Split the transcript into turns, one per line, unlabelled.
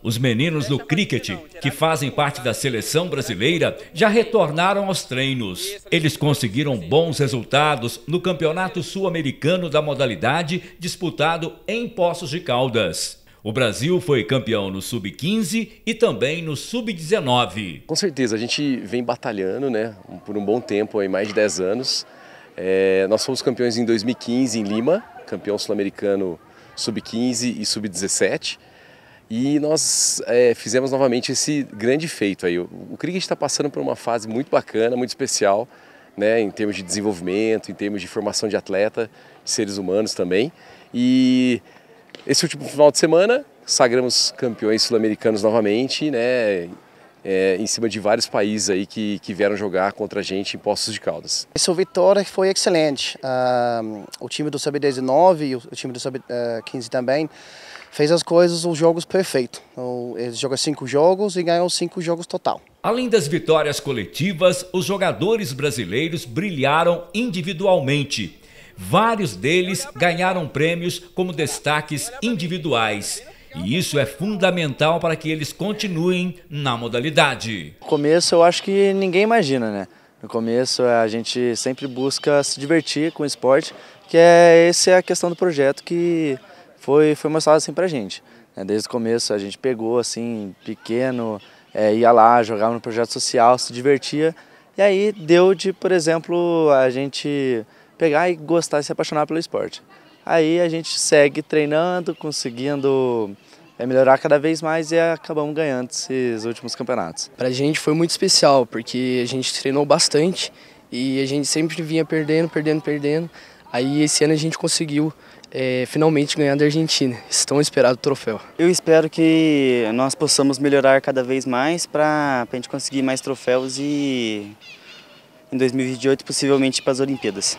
Os meninos do cricket, que fazem parte da seleção brasileira, já retornaram aos treinos. Eles conseguiram bons resultados no Campeonato Sul-Americano da modalidade disputado em Poços de Caldas. O Brasil foi campeão no Sub-15 e também no Sub-19.
Com certeza, a gente vem batalhando né, por um bom tempo, aí, mais de 10 anos. É, nós fomos campeões em 2015 em Lima, campeão sul-americano Sub-15 e Sub-17. E nós é, fizemos novamente esse grande feito aí. O, cricket está passando por uma fase muito bacana, muito especial, né, em termos de desenvolvimento, em termos de formação de atleta, de seres humanos também. E esse último final de semana sagramos campeões sul-americanos novamente, né, é, em cima de vários países aí que, que vieram jogar contra a gente em Poços de Caldas.
Essa vitória foi excelente. Uh, o time do Sub-19 e o time do Sub-15 eh, também fez as coisas, os jogos perfeitos. Eles jogam cinco jogos e ganham cinco jogos total.
Além das vitórias coletivas, os jogadores brasileiros brilharam individualmente. Vários deles ganharam prêmios como destaques individuais. E isso é fundamental para que eles continuem na modalidade.
No começo eu acho que ninguém imagina, né? No começo a gente sempre busca se divertir com o esporte, que é essa é a questão do projeto que foi foi mostrado assim a gente. Né? Desde o começo a gente pegou assim, pequeno, é, ia lá, jogava no projeto social, se divertia. E aí deu de, por exemplo, a gente pegar e gostar e se apaixonar pelo esporte. Aí a gente segue treinando, conseguindo eh, melhorar cada vez
mais e acabamos ganhando esses últimos campeonatos. Para a gente foi muito especial, porque a gente treinou bastante e a gente sempre vinha perdendo, perdendo, perdendo. Aí esse ano a gente conseguiu é, finalmente ganhar da Argentina, tão esperado o troféu. Eu espero que
nós possamos melhorar cada vez mais para a gente conseguir mais troféus e em 2028 possivelmente para as Olimpíadas.